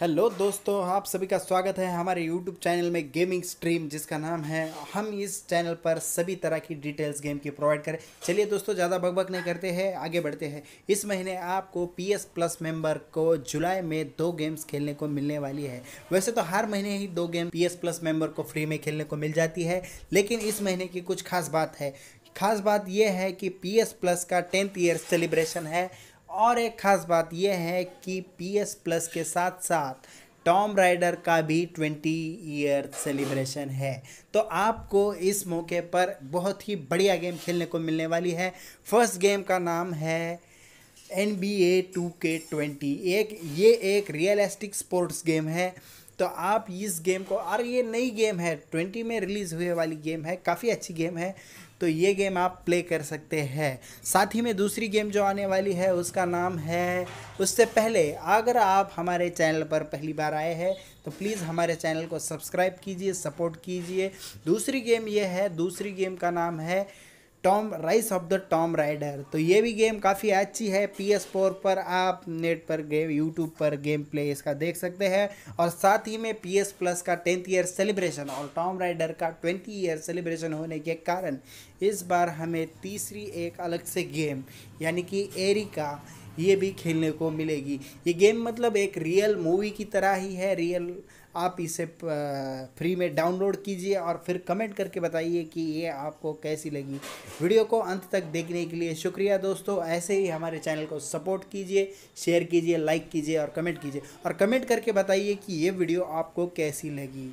hello दोस्तों आप सभी का स्वागत है हमारे यूट्यूब चैनल में गेमिंग स्ट्रीम जिसका नाम है हम इस चैनल पर सभी तरह की डिटेल्स गेम की प्रोवाइड करें चलिए दोस्तों ज़्यादा बकबक नहीं करते हैं आगे बढ़ते हैं इस महीने आपको पी एस प्लस मेंबर को जुलाई में दो गेम्स खेलने को मिलने वाली है वैसे तो हर महीने ही दो game P S plus member को फ्री में खेलने को मिल जाती है लेकिन इस महीने की कुछ खास बात है खास बात यह है कि पी एस प्लस का टेंथ ईयर सेलिब्रेशन है और एक ख़ास बात यह है कि पी एस प्लस के साथ साथ टॉम राइडर का भी ट्वेंटी ईयर सेलिब्रेशन है तो आपको इस मौके पर बहुत ही बढ़िया गेम खेलने को मिलने वाली है फर्स्ट गेम का नाम है N B A two K twenty एक ये एक रियलिस्टिक स्पोर्ट्स गेम है तो आप इस गेम को और ये नई गेम है ट्वेंटी में रिलीज़ हुए वाली गेम है काफ़ी अच्छी गेम है तो ये गेम आप प्ले कर सकते हैं साथ ही में दूसरी गेम जो आने वाली है उसका नाम है उससे पहले अगर आप हमारे चैनल पर पहली बार आए हैं तो प्लीज़ हमारे चैनल को सब्सक्राइब कीजिए सपोर्ट कीजिए दूसरी गेम ये है दूसरी गेम का नाम है Tomb Rise of the Tomb Raider तो ये भी गेम काफ़ी अच्छी है पी एस फोर पर आप नेट पर गेम यूट्यूब पर गेम प्ले इसका देख सकते हैं और साथ ही में पी एस प्लस का टेंथ ईयर सेलिब्रेशन और टॉम राइडर का ट्वेंटी ईयर सेलिब्रेशन होने के कारण इस बार हमें तीसरी एक अलग से गेम यानी कि एरिका ये भी खेलने को मिलेगी ये गेम मतलब एक रियल मूवी की तरह ही है रियल आप इसे फ्री में डाउनलोड कीजिए और फिर कमेंट करके बताइए कि ये आपको कैसी लगी वीडियो को अंत तक देखने के लिए शुक्रिया दोस्तों ऐसे ही हमारे चैनल को सपोर्ट कीजिए शेयर कीजिए लाइक कीजिए और कमेंट कीजिए और कमेंट करके बताइए कि ये वीडियो आपको कैसी लगी